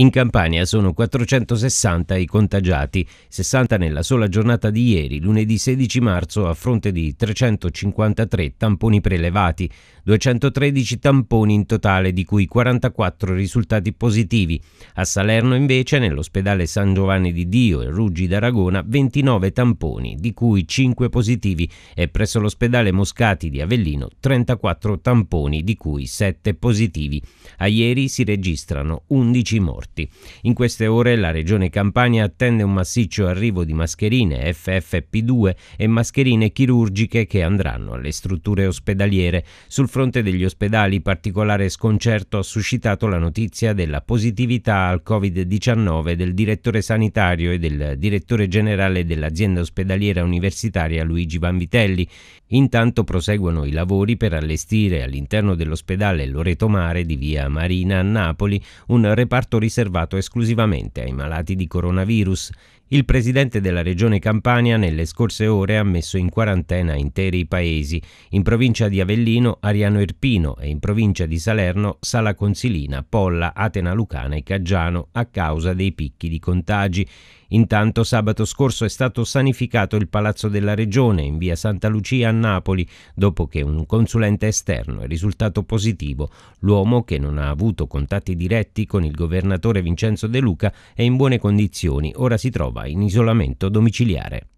In Campania sono 460 i contagiati, 60 nella sola giornata di ieri, lunedì 16 marzo, a fronte di 353 tamponi prelevati, 213 tamponi in totale, di cui 44 risultati positivi. A Salerno invece, nell'ospedale San Giovanni di Dio e Ruggi d'Aragona, 29 tamponi, di cui 5 positivi, e presso l'ospedale Moscati di Avellino 34 tamponi, di cui 7 positivi. A ieri si registrano 11 morti morti. In queste ore la regione Campania attende un massiccio arrivo di mascherine FFP2 e mascherine chirurgiche che andranno alle strutture ospedaliere. Sul fronte degli ospedali particolare sconcerto ha suscitato la notizia della positività al Covid-19 del direttore sanitario e del direttore generale dell'azienda ospedaliera universitaria Luigi Vanvitelli. Intanto proseguono i lavori per allestire all'interno dell'ospedale Loreto Mare di via Marina a Napoli un reparto riservato esclusivamente ai malati di coronavirus. Il presidente della regione Campania nelle scorse ore ha messo in quarantena interi paesi, in provincia di Avellino Ariano Irpino e in provincia di Salerno Sala Consilina, Polla, Atena Lucana e Caggiano a causa dei picchi di contagi. Intanto sabato scorso è stato sanificato il Palazzo della Regione in via Santa Lucia a Napoli dopo che un consulente esterno è risultato positivo, l'uomo che non ha avuto contatti diretti con il governatore l'allenatore Vincenzo De Luca è in buone condizioni, ora si trova in isolamento domiciliare.